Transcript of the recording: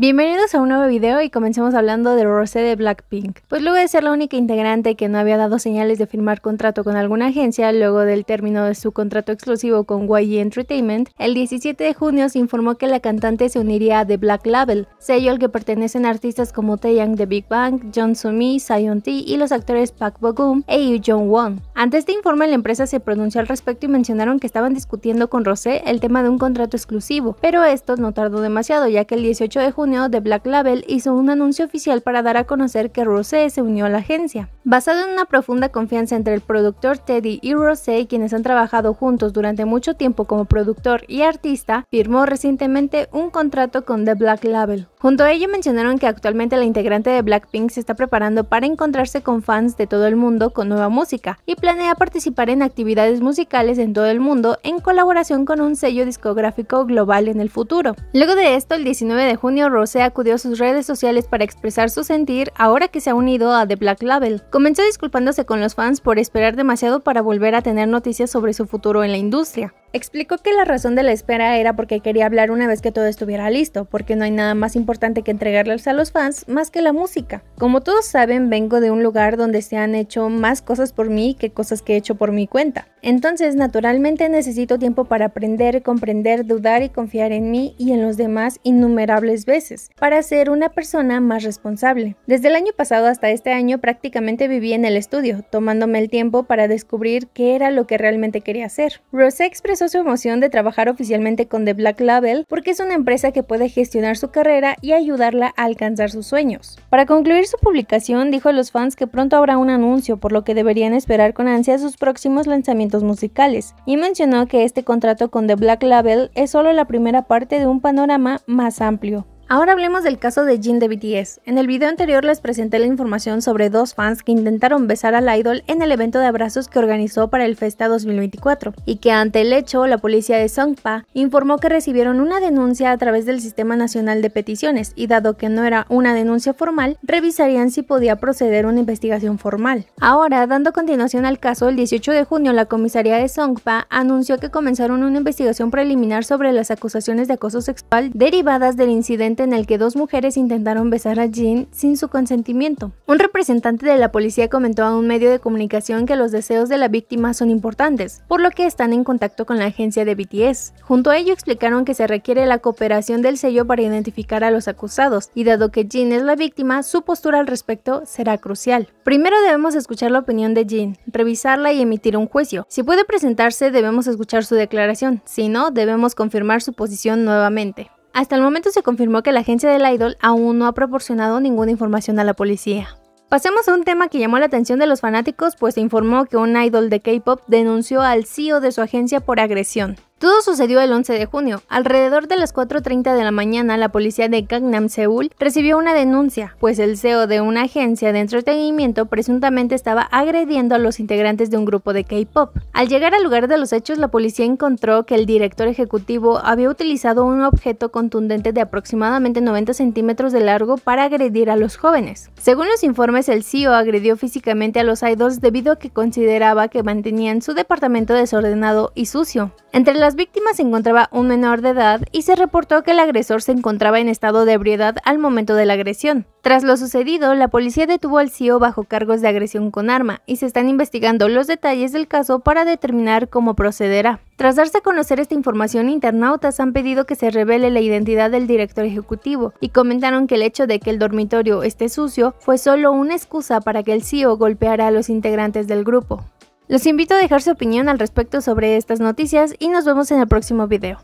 Bienvenidos a un nuevo video y comencemos hablando de Rosé de Blackpink. Pues luego de ser la única integrante que no había dado señales de firmar contrato con alguna agencia, luego del término de su contrato exclusivo con YG Entertainment, el 17 de junio se informó que la cantante se uniría a The Black Label, sello al que pertenecen artistas como Taeyang de Big Bang, John Sumi, Sion T y los actores Park Bo-gum e Yoo Jong-won. Ante este informe, la empresa se pronunció al respecto y mencionaron que estaban discutiendo con Rosé el tema de un contrato exclusivo, pero esto no tardó demasiado ya que el 18 de junio de Black Label hizo un anuncio oficial para dar a conocer que Rose se unió a la agencia. Basado en una profunda confianza entre el productor Teddy y Rosé, quienes han trabajado juntos durante mucho tiempo como productor y artista, firmó recientemente un contrato con The Black Label. Junto a ello mencionaron que actualmente la integrante de Blackpink se está preparando para encontrarse con fans de todo el mundo con nueva música y planea participar en actividades musicales en todo el mundo en colaboración con un sello discográfico global en el futuro. Luego de esto, el 19 de junio, Rosé acudió a sus redes sociales para expresar su sentir ahora que se ha unido a The Black Label. Comenzó disculpándose con los fans por esperar demasiado para volver a tener noticias sobre su futuro en la industria. Explicó que la razón de la espera era porque quería hablar una vez que todo estuviera listo, porque no hay nada más importante que entregarles a los fans más que la música. Como todos saben, vengo de un lugar donde se han hecho más cosas por mí que cosas que he hecho por mi cuenta. Entonces, naturalmente necesito tiempo para aprender, comprender, dudar y confiar en mí y en los demás innumerables veces, para ser una persona más responsable. Desde el año pasado hasta este año prácticamente viví en el estudio, tomándome el tiempo para descubrir qué era lo que realmente quería hacer. expresó su emoción de trabajar oficialmente con The Black Label porque es una empresa que puede gestionar su carrera y ayudarla a alcanzar sus sueños. Para concluir su publicación, dijo a los fans que pronto habrá un anuncio, por lo que deberían esperar con ansia sus próximos lanzamientos musicales, y mencionó que este contrato con The Black Label es solo la primera parte de un panorama más amplio. Ahora hablemos del caso de Jin de BTS. En el video anterior les presenté la información sobre dos fans que intentaron besar al idol en el evento de abrazos que organizó para el Festa 2024 y que ante el hecho la policía de Songpa informó que recibieron una denuncia a través del Sistema Nacional de Peticiones y dado que no era una denuncia formal, revisarían si podía proceder una investigación formal. Ahora, dando continuación al caso, el 18 de junio la comisaría de Songpa anunció que comenzaron una investigación preliminar sobre las acusaciones de acoso sexual derivadas del incidente en el que dos mujeres intentaron besar a Jean sin su consentimiento. Un representante de la policía comentó a un medio de comunicación que los deseos de la víctima son importantes, por lo que están en contacto con la agencia de BTS. Junto a ello explicaron que se requiere la cooperación del sello para identificar a los acusados, y dado que Jean es la víctima, su postura al respecto será crucial. Primero debemos escuchar la opinión de Jean, revisarla y emitir un juicio. Si puede presentarse debemos escuchar su declaración, si no debemos confirmar su posición nuevamente. Hasta el momento se confirmó que la agencia del Idol aún no ha proporcionado ninguna información a la policía. Pasemos a un tema que llamó la atención de los fanáticos, pues se informó que un idol de K-pop denunció al CEO de su agencia por agresión. Todo sucedió el 11 de junio. Alrededor de las 4.30 de la mañana, la policía de Gangnam, Seúl, recibió una denuncia, pues el CEO de una agencia de entretenimiento presuntamente estaba agrediendo a los integrantes de un grupo de K-pop. Al llegar al lugar de los hechos, la policía encontró que el director ejecutivo había utilizado un objeto contundente de aproximadamente 90 centímetros de largo para agredir a los jóvenes. Según los informes, el CEO agredió físicamente a los idols debido a que consideraba que mantenían su departamento desordenado y sucio. Entre las las víctimas se encontraba un menor de edad y se reportó que el agresor se encontraba en estado de ebriedad al momento de la agresión. Tras lo sucedido, la policía detuvo al CEO bajo cargos de agresión con arma y se están investigando los detalles del caso para determinar cómo procederá. Tras darse a conocer esta información, internautas han pedido que se revele la identidad del director ejecutivo y comentaron que el hecho de que el dormitorio esté sucio fue solo una excusa para que el CEO golpeara a los integrantes del grupo. Los invito a dejar su opinión al respecto sobre estas noticias y nos vemos en el próximo video.